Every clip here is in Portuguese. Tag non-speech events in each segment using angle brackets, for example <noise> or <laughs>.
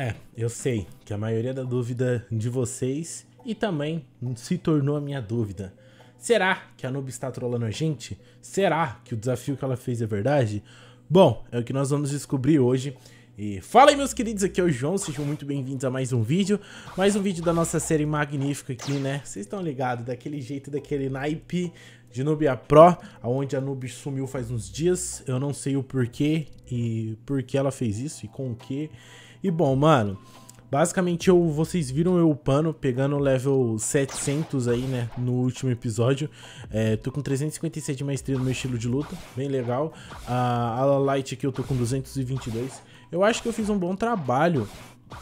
É, eu sei que a maioria da dúvida de vocês e também se tornou a minha dúvida. Será que a Noob está trolando a gente? Será que o desafio que ela fez é verdade? Bom, é o que nós vamos descobrir hoje. E fala aí meus queridos, aqui é o João, sejam muito bem-vindos a mais um vídeo, mais um vídeo da nossa série magnífica aqui, né? Vocês estão ligados, daquele jeito, daquele naipe de Nubia Pro, aonde a Noob sumiu faz uns dias, eu não sei o porquê e por que ela fez isso e com o que... E bom, mano, basicamente eu, vocês viram eu upando, pegando o level 700 aí, né, no último episódio. É, tô com 357 de maestria no meu estilo de luta, bem legal. A ala light aqui eu tô com 222. Eu acho que eu fiz um bom trabalho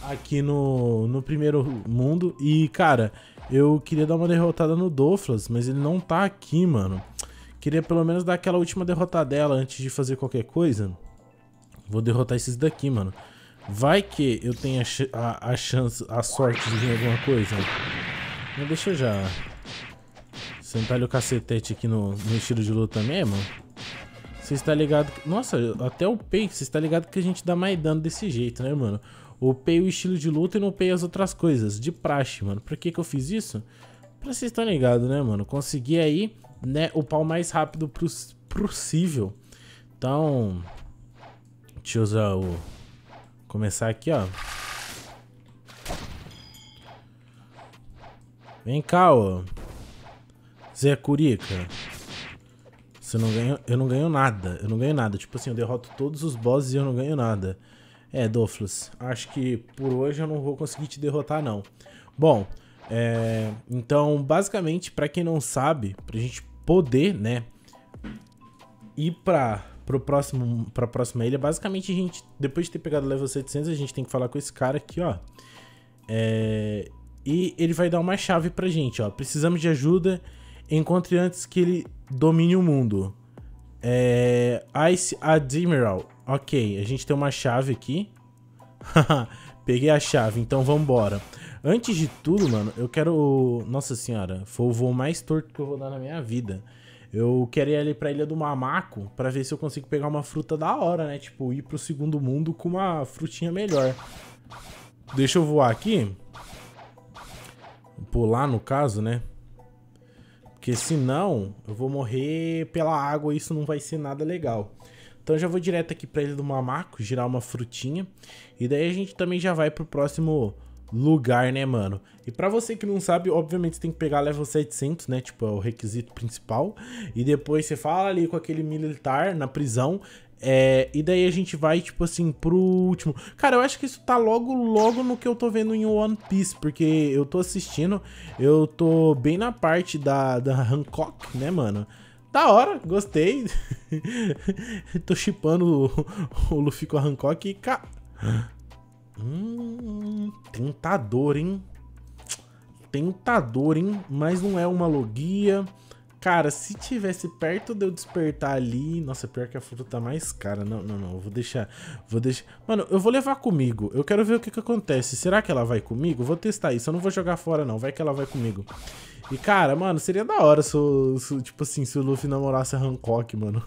aqui no, no primeiro mundo. E, cara, eu queria dar uma derrotada no Doflas, mas ele não tá aqui, mano. Queria pelo menos dar aquela última derrotada dela antes de fazer qualquer coisa. Vou derrotar esses daqui, mano. Vai que eu tenha a, a chance, a sorte de vir alguma coisa. Mas deixa eu já sentar o cacetete aqui no, no estilo de luta mesmo. Você está ligado... Que... Nossa, até o pei. você está ligado que a gente dá mais dano desse jeito, né, mano? Upei o estilo de luta e não upei as outras coisas, de praxe, mano. Por que que eu fiz isso? Pra vocês estarem ligados, né, mano? Consegui aí, né, upar o mais rápido possível. Então, deixa eu usar o Começar aqui, ó. Vem cá, ó. Zé Curica. Você não ganha, eu não ganho nada. Eu não ganho nada. Tipo assim, eu derroto todos os bosses e eu não ganho nada. É, Doflus. Acho que por hoje eu não vou conseguir te derrotar, não. Bom, é, então, basicamente, para quem não sabe, pra gente poder, né, ir pra pro próximo, pra próxima ilha. Basicamente, a gente, depois de ter pegado o level 700, a gente tem que falar com esse cara aqui, ó. É, e ele vai dar uma chave pra gente, ó. Precisamos de ajuda. Encontre antes que ele domine o mundo. É, Ice Admiral. Ok, a gente tem uma chave aqui. <laughs> Peguei a chave, então vambora. Antes de tudo, mano, eu quero... Nossa senhora, foi o voo mais torto que eu vou dar na minha vida. Eu quero ir ali pra Ilha do Mamaco para ver se eu consigo pegar uma fruta da hora, né? Tipo, ir pro segundo mundo com uma frutinha melhor. Deixa eu voar aqui. Pular, no caso, né? Porque senão eu vou morrer pela água e isso não vai ser nada legal. Então já vou direto aqui pra Ilha do Mamaco, girar uma frutinha. E daí a gente também já vai pro próximo lugar, né, mano? E para você que não sabe, obviamente tem que pegar level 700, né? Tipo, é o requisito principal. E depois você fala ali com aquele militar na prisão. É, e daí a gente vai, tipo assim, pro último. Cara, eu acho que isso tá logo, logo no que eu tô vendo em One Piece, porque eu tô assistindo, eu tô bem na parte da, da Hancock, né, mano? Da hora, gostei. <laughs> tô chipando o, o Luffy com a Hancock e... Ca... Hum tentador, hein? Tentador, hein? Mas não é uma logia. Cara, se tivesse perto de eu despertar ali... Nossa, pior que a fruta tá mais cara. Não, não, não. Eu vou deixar... Vou deixar... Mano, eu vou levar comigo. Eu quero ver o que que acontece. Será que ela vai comigo? Vou testar isso. Eu não vou jogar fora, não. Vai que ela vai comigo. E, cara, mano, seria da hora se, se tipo assim, se o Luffy namorasse a Hancock, mano.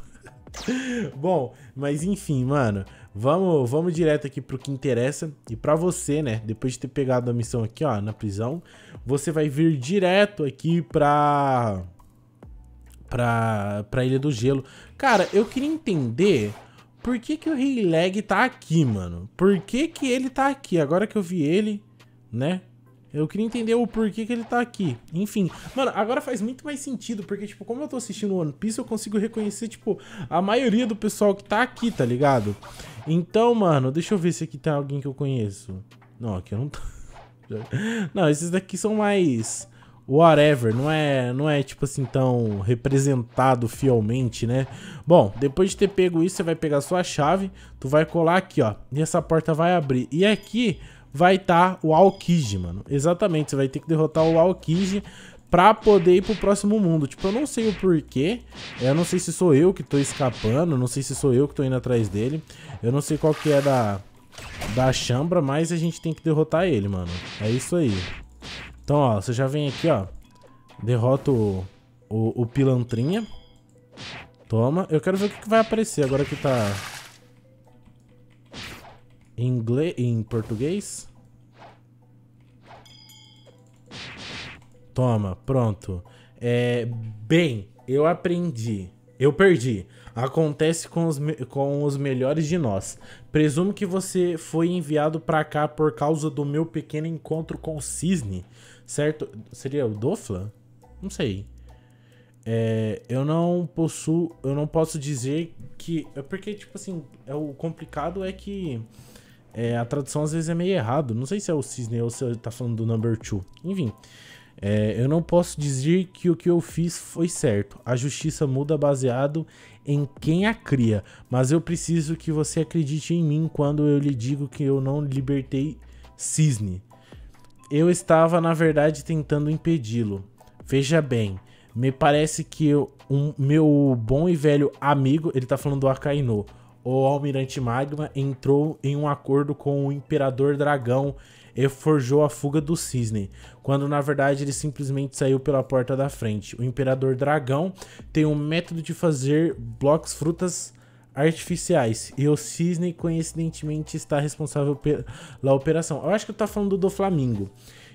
<laughs> Bom, mas enfim, mano... Vamos, vamos direto aqui pro que interessa. E para você, né, depois de ter pegado a missão aqui, ó, na prisão, você vai vir direto aqui pra... pra, pra Ilha do Gelo. Cara, eu queria entender... Por que, que o Rei Leg tá aqui, mano? Por que, que ele tá aqui? Agora que eu vi ele, né? Eu queria entender o porquê que ele tá aqui. Enfim, mano, agora faz muito mais sentido, porque, tipo, como eu tô assistindo One Piece, eu consigo reconhecer, tipo, a maioria do pessoal que tá aqui, tá ligado? Então, mano, deixa eu ver se aqui tem alguém que eu conheço. Não, aqui eu não tô... <laughs> não, esses daqui são mais... Whatever, não é, não é tipo assim tão representado fielmente, né? Bom, depois de ter pego isso, você vai pegar sua chave, tu vai colar aqui, ó, e essa porta vai abrir. E aqui vai estar tá o Aokiji, mano. Exatamente, você vai ter que derrotar o Aokiji pra poder ir pro próximo mundo. Tipo, eu não sei o porquê. Eu não sei se sou eu que tô escapando. Não sei se sou eu que tô indo atrás dele. Eu não sei qual que é da, da chambra, mas a gente tem que derrotar ele, mano. É isso aí. Então, ó, você já vem aqui, ó. Derrota o, o, o pilantrinha. Toma. Eu quero ver o que, vai aparecer agora que tá... Em, inglês, em português. Toma, pronto. É, bem, eu aprendi. Eu perdi. Acontece com os, com os melhores de nós. Presumo que você foi enviado para cá por causa do meu pequeno encontro com o Cisne, certo? Seria o Dofla? Não sei. É, eu não posso, eu não posso dizer que, é porque tipo assim, é o complicado é que é, a tradução às vezes é meio errado. Não sei se é o Cisne ou se tá falando do Number Two. Enfim, é, eu não posso dizer que o que eu fiz foi certo. A justiça muda baseado em quem a cria, mas eu preciso que você acredite em mim quando eu lhe digo que eu não libertei Cisne. Eu estava, na verdade, tentando impedi-lo. Veja bem, me parece que eu, um, meu bom e velho amigo, ele está falando do Akainu, o Almirante Magma, entrou em um acordo com o Imperador Dragão e forjou a fuga do cisne, quando na verdade ele simplesmente saiu pela porta da frente. O imperador dragão tem um método de fazer blocos frutas artificiais e o cisne coincidentemente está responsável pela operação. Eu acho que tá falando do Flamengo.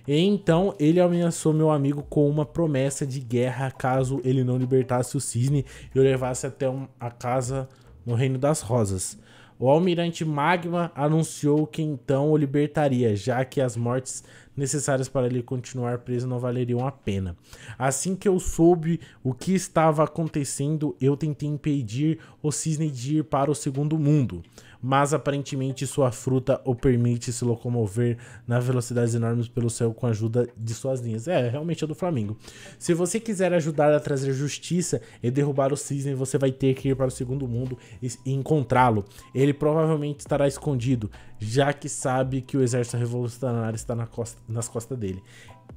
E então ele ameaçou meu amigo com uma promessa de guerra caso ele não libertasse o cisne e o levasse até um, a casa no Reino das Rosas. O almirante Magma anunciou que então o libertaria, já que as mortes necessárias para ele continuar preso não valeriam a pena. Assim que eu soube o que estava acontecendo, eu tentei impedir o cisne de ir para o segundo mundo mas aparentemente sua fruta o permite se locomover na velocidades enormes pelo céu com a ajuda de suas linhas. É, realmente é do Flamengo. Se você quiser ajudar a trazer justiça e derrubar o cisne, você vai ter que ir para o segundo mundo e encontrá-lo. Ele provavelmente estará escondido, já que sabe que o exército revolucionário está na costa, nas costas dele.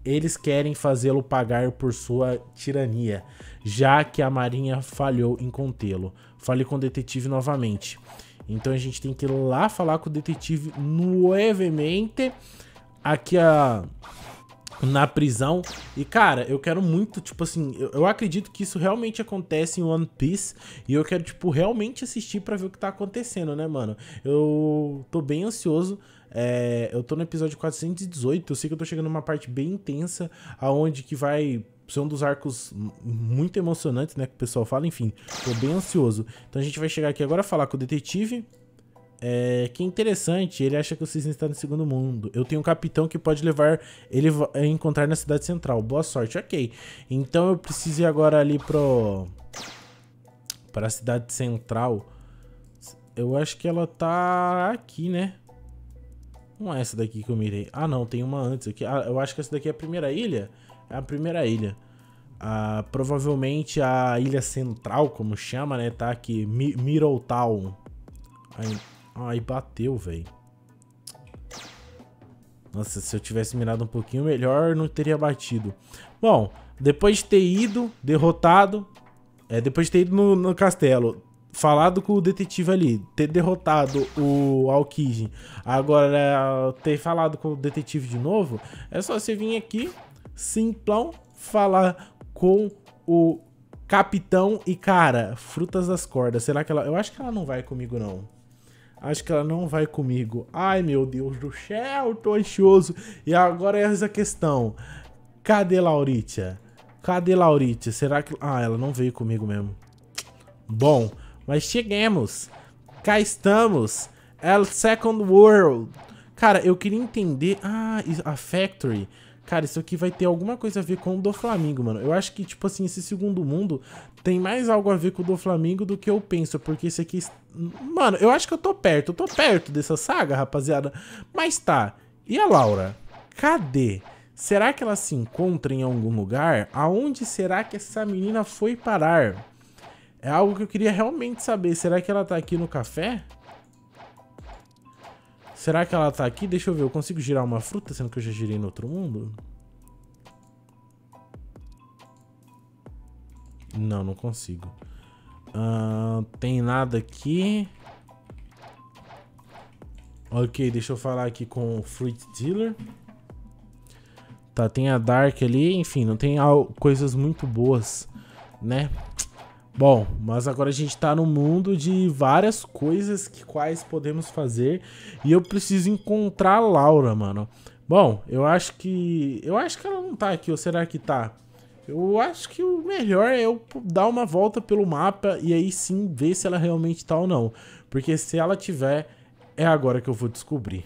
Eles querem fazê-lo pagar por sua tirania, já que a marinha falhou em contê-lo. Fale com o detetive novamente. Então a gente tem que ir lá falar com o detetive nuevamente aqui a na prisão. E, cara, eu quero muito, tipo assim, eu, eu, acredito que isso realmente acontece em One Piece. E eu quero, tipo, realmente assistir para ver o que tá acontecendo, né, mano? Eu tô bem ansioso. É, eu tô no episódio 418, eu sei que eu tô chegando numa parte bem intensa, aonde que vai Tipo, ser um dos arcos muito emocionantes, né? Que o pessoal fala, enfim, tô bem ansioso. Então a gente vai chegar aqui agora falar com o detetive. É, que é interessante, ele acha que o Cisne está no segundo mundo. Eu tenho um capitão que pode levar ele a encontrar na cidade central. Boa sorte, ok. Então eu preciso ir agora ali pro... Pra cidade central. Eu acho que ela tá aqui, né? Não é essa daqui que eu mirei. Ah, não, tem uma antes aqui. Ah, eu acho que essa daqui é a primeira ilha. É a primeira ilha. Ah, provavelmente a ilha central, como chama, né? Tá aqui, Mi Middle Town. Aí, aí bateu, velho. Nossa, se eu tivesse mirado um pouquinho melhor, não teria batido. Bom, depois de ter ido, derrotado... É, depois de ter ido no, no castelo, falado com o detetive ali, ter derrotado o Alkijin, agora né, ter falado com o detetive de novo, é só você vir aqui, simplão, falar com o capitão e, cara, frutas das cordas. Será que ela... Eu acho que ela não vai comigo, não. Acho que ela não vai comigo. Ai, meu Deus do céu, tô ansioso. E agora é essa questão. Cadê Lauritia? Cadê Lauritia? Será que... Ah, ela não veio comigo mesmo. Bom... Mas chegamos. Cá estamos. El Second World. Cara, eu queria entender... Ah, a Factory. Cara, isso aqui vai ter alguma coisa a ver com o do Flamengo, mano. Eu acho que, tipo assim, esse segundo mundo tem mais algo a ver com o do Flamengo do que eu penso, porque esse aqui... Mano, eu acho que eu tô perto. Eu tô perto dessa saga, rapaziada. Mas tá. E a Laura? Cadê? Será que ela se encontra em algum lugar? Aonde será que essa menina foi parar? É algo que eu queria realmente saber. Será que ela tá aqui no café? Será que ela tá aqui? Deixa eu ver, eu consigo girar uma fruta, sendo que eu já girei no outro mundo? Não, não consigo. Uh, tem nada aqui. Ok, deixa eu falar aqui com o Fruit Dealer. Tá, tem a Dark ali. Enfim, não tem coisas muito boas, né? Bom, mas agora a gente está no mundo de várias coisas que quais podemos fazer e eu preciso encontrar a Laura, mano. Bom, eu acho que eu acho que ela não tá aqui, ou será que tá? Eu acho que o melhor é eu dar uma volta pelo mapa e aí sim ver se ela realmente tá ou não, porque se ela tiver, é agora que eu vou descobrir.